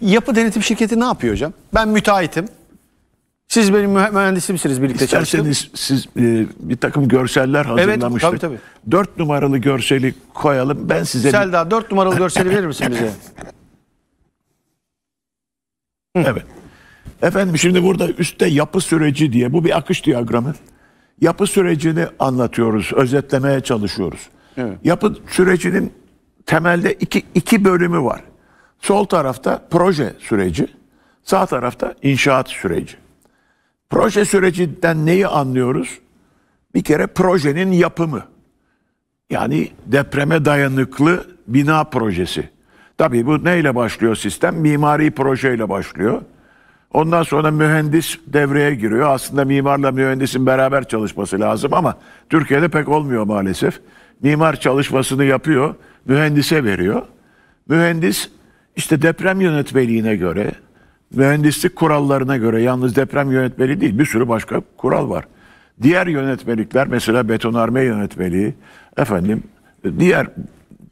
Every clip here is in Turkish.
Yapı denetim şirketi ne yapıyor hocam? Ben müteahhitim. Siz benim mühendisimsiniz birlikte İsterseniz çalıştım. siz e, bir takım görseller hazırlamıştık. Evet tabii tabii. Dört numaralı görseli koyalım. Ben size... Selda dört numaralı görseli verir misin bize? evet. Efendim şimdi burada üstte yapı süreci diye bu bir akış diyagramı. Yapı sürecini anlatıyoruz, özetlemeye çalışıyoruz. Evet. Yapı sürecinin temelde iki, iki bölümü var. Sol tarafta proje süreci, sağ tarafta inşaat süreci. Proje sürecinden neyi anlıyoruz? Bir kere projenin yapımı. Yani depreme dayanıklı bina projesi. Tabii bu neyle başlıyor sistem? Mimari projeyle başlıyor. Ondan sonra mühendis devreye giriyor. Aslında mimarla mühendisin beraber çalışması lazım ama Türkiye'de pek olmuyor maalesef. Mimar çalışmasını yapıyor, mühendise veriyor. Mühendis işte deprem yönetmeliğine göre, mühendislik kurallarına göre, yalnız deprem yönetmeliği değil bir sürü başka kural var. Diğer yönetmelikler mesela betonarme yönetmeliği, efendim diğer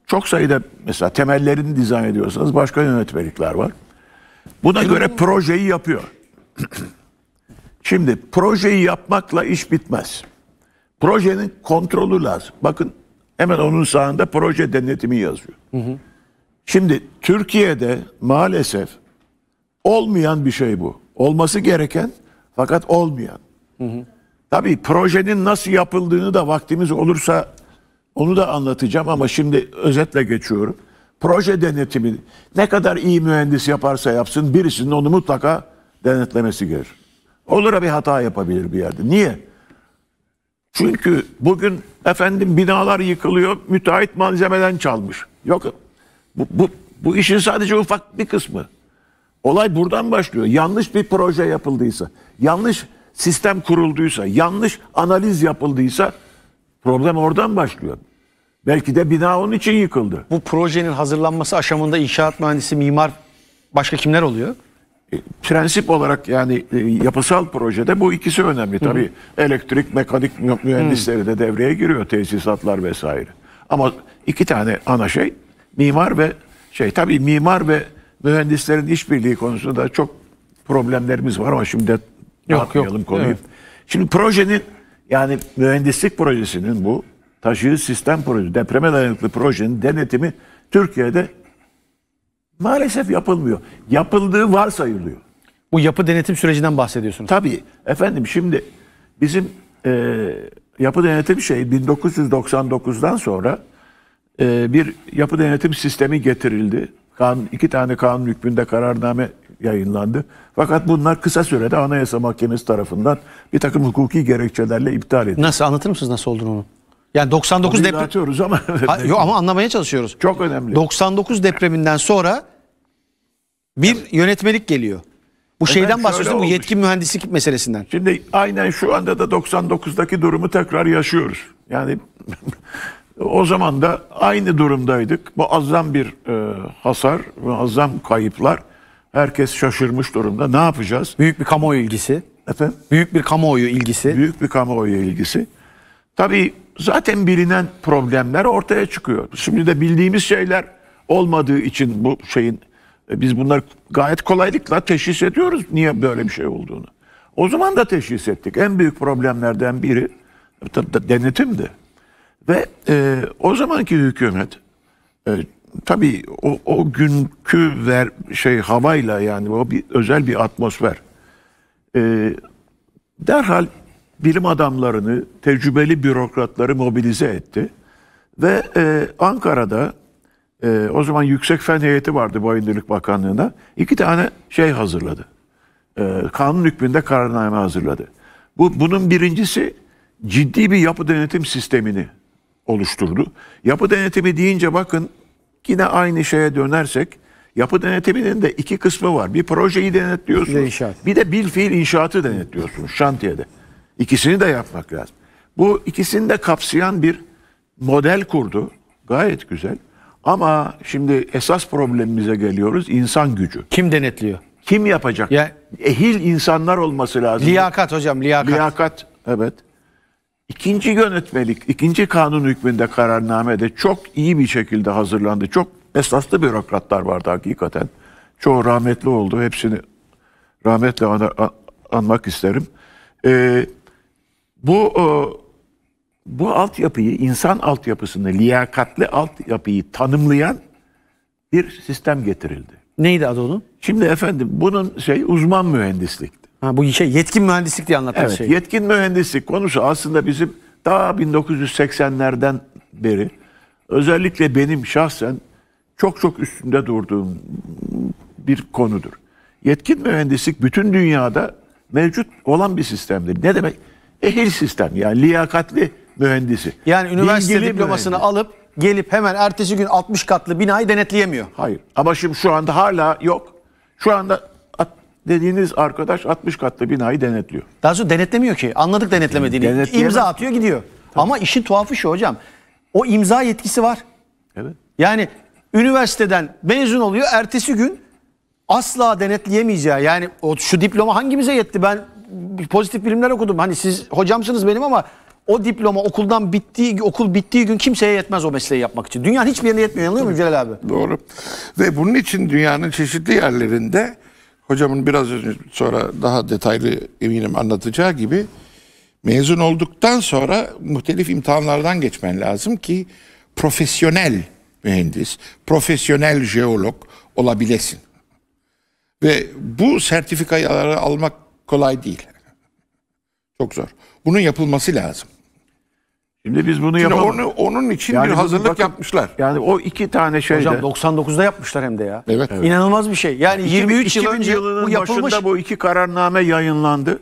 çok sayıda mesela temellerini dizayn ediyorsanız başka yönetmelikler var. Buna göre projeyi yapıyor. Şimdi projeyi yapmakla iş bitmez. Projenin kontrolü lazım. Bakın hemen onun sağında proje denetimi yazıyor. Hı hı. Şimdi Türkiye'de maalesef olmayan bir şey bu. Olması gereken fakat olmayan. Hı hı. Tabii projenin nasıl yapıldığını da vaktimiz olursa onu da anlatacağım ama şimdi özetle geçiyorum. Proje denetimi ne kadar iyi mühendis yaparsa yapsın birisinin onu mutlaka denetlemesi gerekir. Olur bir hata yapabilir bir yerde. Niye? Çünkü bugün efendim binalar yıkılıyor, müteahhit malzemeden çalmış. Yok bu, bu, bu işin sadece ufak bir kısmı. Olay buradan başlıyor. Yanlış bir proje yapıldıysa, yanlış sistem kurulduysa, yanlış analiz yapıldıysa problem oradan başlıyor. Belki de bina onun için yıkıldı. Bu projenin hazırlanması aşamında inşaat mühendisi, mimar başka kimler oluyor? E, prensip olarak yani e, yapısal projede bu ikisi önemli. Tabii Hı. elektrik, mekanik mühendisleri Hı. de devreye giriyor, tesisatlar vesaire. Ama iki tane ana şey mimar ve şey tabii mimar ve mühendislerin işbirliği konusunda çok problemlerimiz var ama şimdi yok, yok. konuyu. Evet. Şimdi projenin yani mühendislik projesinin bu taşıyıcı sistem projesi, depreme dayanıklı projenin denetimi Türkiye'de maalesef yapılmıyor. Yapıldığı varsayılıyor. Bu yapı denetim sürecinden bahsediyorsunuz. Tabii. Efendim şimdi bizim e, yapı denetim şey 1999'dan sonra ee, bir yapı denetim sistemi getirildi. Kanun, iki tane kanun hükmünde kararname yayınlandı. Fakat bunlar kısa sürede Anayasa Mahkemesi tarafından bir takım hukuki gerekçelerle iptal edildi. Nasıl anlatır mısınız nasıl olduğunu? Onu? Yani 99 deprem ama ha, yok ama anlamaya çalışıyoruz. Çok önemli. 99 depreminden sonra bir evet. yönetmelik geliyor. Bu Hemen şeyden bahsediyorsun bu yetki mühendislik meselesinden. Şimdi aynen şu anda da 99'daki durumu tekrar yaşıyoruz. Yani o zaman da aynı durumdaydık. Bu Muazzam bir e, hasar, muazzam kayıplar. Herkes şaşırmış durumda. Ne yapacağız? Büyük bir kamuoyu ilgisi. Efendim? Büyük bir kamuoyu ilgisi. Büyük bir kamuoyu ilgisi. Tabii zaten bilinen problemler ortaya çıkıyor. Şimdi de bildiğimiz şeyler olmadığı için bu şeyin e, biz bunları gayet kolaylıkla teşhis ediyoruz niye böyle bir şey olduğunu. O zaman da teşhis ettik. En büyük problemlerden biri e, denetimdi. Ve e, o zamanki hükümet e, tabii o, o günkü ver, şey havayla yani o bir özel bir atmosfer. E, derhal bilim adamlarını, tecrübeli bürokratları mobilize etti. Ve e, Ankara'da e, o zaman Yüksek Fen Heyeti vardı Bayındırlık Bakanlığı'na. iki tane şey hazırladı. E, kanun hükmünde kararname hazırladı. Bu, bunun birincisi ciddi bir yapı denetim sistemini oluşturdu. Yapı denetimi deyince bakın yine aynı şeye dönersek yapı denetiminin de iki kısmı var. Bir projeyi denetliyorsunuz. Bir de, bir de bil fiil inşaatı denetliyorsunuz şantiyede. İkisini de yapmak lazım. Bu ikisini de kapsayan bir model kurdu. Gayet güzel. Ama şimdi esas problemimize geliyoruz. insan gücü. Kim denetliyor? Kim yapacak? Ya, Ehil insanlar olması lazım. Liyakat hocam, liyakat. Liyakat, evet. İkinci yönetmelik, ikinci kanun hükmünde kararnamede çok iyi bir şekilde hazırlandı. Çok esaslı bürokratlar vardı hakikaten. Çoğu rahmetli oldu. Hepsini rahmetle an, anmak isterim. Ee, bu e, bu altyapıyı, insan altyapısını, liyakatli altyapıyı tanımlayan bir sistem getirildi. Neydi adı onun? Şimdi efendim bunun şey uzman mühendislikti. Ha, bu şey yetkin mühendislik diye anlatan evet, şey. Yetkin mühendislik konusu aslında bizim daha 1980'lerden beri özellikle benim şahsen çok çok üstünde durduğum bir konudur. Yetkin mühendislik bütün dünyada mevcut olan bir sistemdir. Ne demek? Ehil sistem yani liyakatli mühendisi. Yani üniversite Bilgili diplomasını mühendisi. alıp gelip hemen ertesi gün 60 katlı binayı denetleyemiyor. Hayır ama şimdi şu anda hala yok. Şu anda dediğiniz arkadaş 60 katlı binayı denetliyor. Daha sonra denetlemiyor ki. Anladık denetlemediğini. İmza atıyor gidiyor. Tabii. Ama işin tuhafı şu hocam. O imza yetkisi var. Evet. Yani üniversiteden mezun oluyor. Ertesi gün asla denetleyemeyeceği. Yani o, şu diploma hangimize yetti? Ben pozitif bilimler okudum. Hani siz hocamsınız benim ama o diploma okuldan bittiği okul bittiği gün kimseye yetmez o mesleği yapmak için. Dünyanın hiçbir yerine yetmiyor. anlıyor mu Celal abi? Doğru. Ve bunun için dünyanın çeşitli yerlerinde hocamın biraz sonra daha detaylı eminim anlatacağı gibi mezun olduktan sonra muhtelif imtihanlardan geçmen lazım ki profesyonel mühendis, profesyonel jeolog olabilesin. Ve bu sertifikaları almak kolay değil. Çok zor. Bunun yapılması lazım. Şimdi biz bunu yapalım. Onu, onun için yani bir hazırlık bakın, yapmışlar. Yani o iki tane şeyde. Hocam 99'da yapmışlar hem de ya. Evet. evet. İnanılmaz bir şey. Yani 23 yıl önce bu yapılmış. Başında bu iki kararname yayınlandı.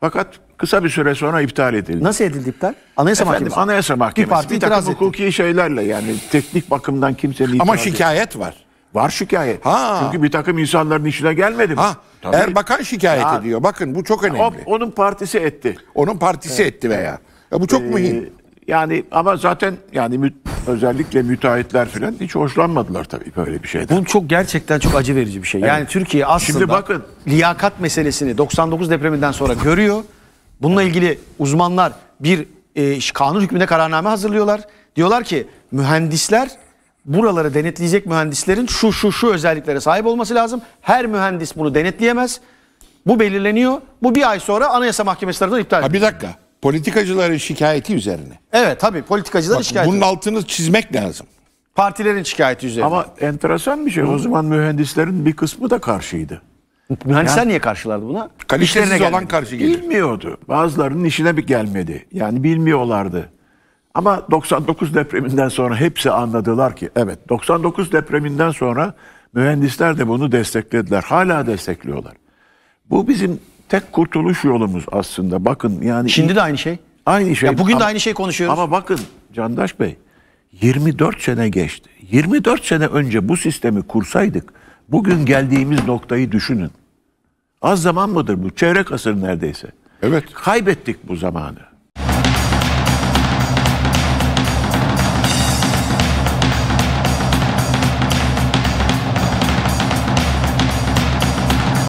Fakat kısa bir süre sonra iptal edildi. Nasıl edildi iptal? Anayasa Efendim, Mahkemesi. Anayasa Mahkemesi. Bir, parti bir takım hukuki şeylerle yani teknik bakımdan kimsenin Ama şikayet var. Var şikayet. Ha. Çünkü bir takım insanların işine gelmedi mi? Ha. Tabii. Erbakan şikayet ha. ediyor. Bakın bu çok önemli. O, onun partisi etti. Onun partisi evet. etti veya. Ya bu çok ee, mühim. Yani ama zaten yani mü, özellikle müteahhitler falan hiç hoşlanmadılar tabii böyle bir şeyden. Bu çok gerçekten çok acı verici bir şey. Yani evet. Türkiye aslında Şimdi bakın liyakat meselesini 99 depreminden sonra görüyor. Bununla ilgili uzmanlar bir e, kanun hükmünde kararname hazırlıyorlar. Diyorlar ki mühendisler buraları denetleyecek mühendislerin şu şu şu özelliklere sahip olması lazım. Her mühendis bunu denetleyemez. Bu belirleniyor. Bu bir ay sonra Anayasa Mahkemesi tarafından iptal ediliyor. Ha, bir dakika. Politikacıların şikayeti üzerine. Evet tabii politikacıların Bak, şikayeti. Bunun altını çizmek lazım. Partilerin şikayeti üzerine. Ama enteresan bir şey. O zaman mühendislerin bir kısmı da karşıydı. Mühendisler yani, niye karşılardı buna? Kalitesiz olan karşı gelir. Bilmiyordu. Bazılarının işine bir gelmedi. Yani bilmiyorlardı. Ama 99 depreminden sonra hepsi anladılar ki evet 99 depreminden sonra mühendisler de bunu desteklediler. Hala destekliyorlar. Bu bizim tek kurtuluş yolumuz aslında. Bakın yani şimdi de aynı şey. Aynı şey. Ya bugün ama, de aynı şey konuşuyoruz. Ama bakın Candaş Bey 24 sene geçti. 24 sene önce bu sistemi kursaydık bugün geldiğimiz noktayı düşünün. Az zaman mıdır bu? Çeyrek asır neredeyse. Evet. Kaybettik bu zamanı.